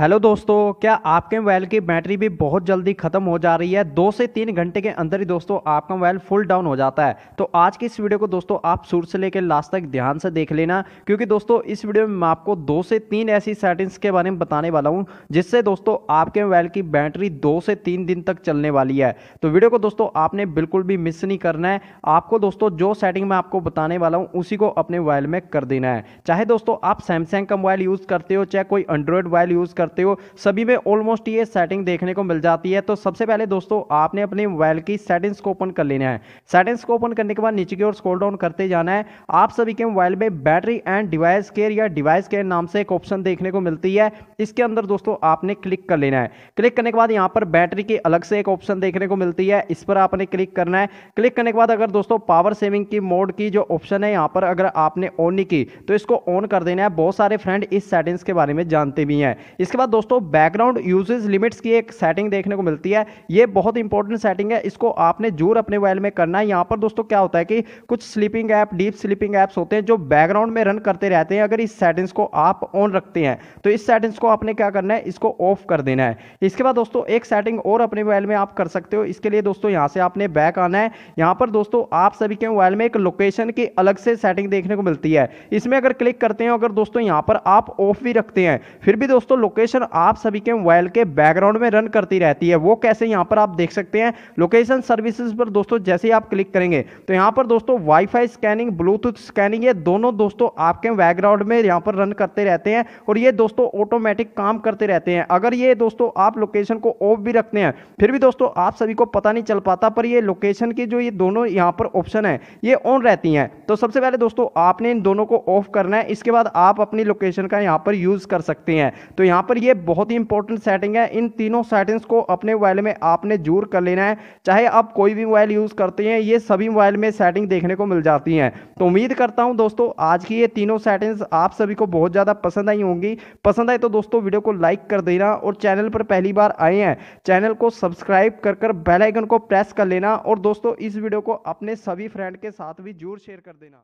hello दोस्तों क्या आपके मोबाइल की बैटरी भी बहुत जल्दी ख़त्म हो जा रही है दो से तीन घंटे के अंदर ही दोस्तों आपका मोबाइल फुल डाउन हो जाता है तो आज की इस वीडियो को दोस्तों आप शुरू से लेकर लास्ट तक ध्यान से देख लेना क्योंकि दोस्तों इस वीडियो में मैं आपको दो से तीन ऐसी सेटिंग्स के बारे में बताने वाला हूँ जिससे दोस्तों आपके मोबाइल की बैटरी दो से तीन दिन तक चलने वाली है तो वीडियो को दोस्तों आपने बिल्कुल भी मिस नहीं करना है आपको दोस्तों जो सेटिंग मैं आपको बताने वाला हूँ उसी को अपने मोबाइल में कर देना है चाहे दोस्तों आप सैमसंग का मोबाइल यूज़ करते हो चाहे कोई एंड्रॉयड मोबाइल यूज़ कर करते हो सभी में ऑलमोस्ट ये सेटिंग देखने को मिल जाती है तो सबसे पहले दोस्तों आपने अपने मोबाइल की सेटिंग्स को ओपन कर लेना है सेटिंग्स को ओपन करने के बाद नीचे की ओर स्क्रॉल डाउन करते जाना है आप सभी के मोबाइल में बैटरी एंड डिवाइस केयर या डिवाइस केयर नाम से एक ऑप्शन देखने को मिलती है इसके अंदर दोस्तों आपने क्लिक कर लेना है क्लिक करने के बाद यहाँ पर बैटरी की अलग से एक ऑप्शन देखने को मिलती है इस पर आपने क्लिक करना है क्लिक करने के बाद अगर दोस्तों पावर सेविंग की मोड की जो ऑप्शन है यहाँ पर अगर आपने ऑन नहीं की तो इसको ऑन कर देना है बहुत सारे फ्रेंड इस सेटिंग्स के बारे में जानते भी हैं इसके इसके बाद दोस्तों बैकग्राउंड यूजेज लिमिट्स की एक सेटिंग देखने को मिलती है ये बहुत इंपॉर्टेंट सेटिंग है इसको आपने जोर अपने मोबाइल में करना है यहाँ पर दोस्तों क्या होता है कि कुछ sleeping app deep sleeping apps होते हैं जो बैकग्राउंड में रन करते रहते हैं अगर इस सेटिंग्स को आप ऑन रखते हैं तो इस सेटिंग्स को आपने क्या करना है इसको ऑफ कर देना है इसके बाद दोस्तों एक सेटिंग और अपने मोबाइल में आप कर सकते हो इसके लिए दोस्तों यहाँ से आपने बैक आना है यहाँ पर दोस्तों आप सभी के मोबाइल में एक लोकेशन की अलग से सेटिंग देखने को मिलती है इसमें अगर क्लिक करते हैं अगर दोस्तों यहाँ पर आप ऑफ भी रखते हैं फिर भी दोस्तों लोकेशन लोकेशन आप सभी के मोबाइल के बैकग्राउंड में रन करती रहती है वो कैसे यहाँ पर आप देख सकते हैं लोकेशन सर्विसेज पर दोस्तों जैसे ही आप क्लिक करेंगे तो यहाँ पर दोस्तों वाईफाई स्कैनिंग ब्लूटूथ स्कैनिंग ये दोनों दोस्तों आपके बैकग्राउंड में यहाँ पर रन करते रहते हैं और ये दोस्तों ऑटोमेटिक काम करते रहते हैं अगर ये दोस्तों आप लोकेशन को ऑफ भी रखते हैं फिर भी दोस्तों आप सभी को पता नहीं चल पाता पर ये लोकेशन की जो ये दोनों यहाँ पर ऑप्शन है ये ऑन रहती हैं तो सबसे पहले दोस्तों आपने इन दोनों को ऑफ करना है इसके बाद आप अपनी लोकेशन का यहाँ पर यूज़ कर सकते हैं तो यहाँ पर पर ये बहुत ही इंपॉर्टेंट सेटिंग है इन तीनों सेटिंग्स को अपने मोबाइल में आपने जूर कर लेना है चाहे आप कोई भी मोबाइल यूज़ करते हैं ये सभी मोबाइल में सेटिंग देखने को मिल जाती हैं तो उम्मीद करता हूँ दोस्तों आज की ये तीनों सेटिंग्स आप सभी को बहुत ज़्यादा पसंद आई होंगी पसंद आई तो दोस्तों वीडियो को लाइक कर देना और चैनल पर पहली बार आए हैं चैनल को सब्सक्राइब कर कर बेलाइकन को प्रेस कर लेना और दोस्तों इस वीडियो को अपने सभी फ्रेंड के साथ भी जरूर शेयर कर देना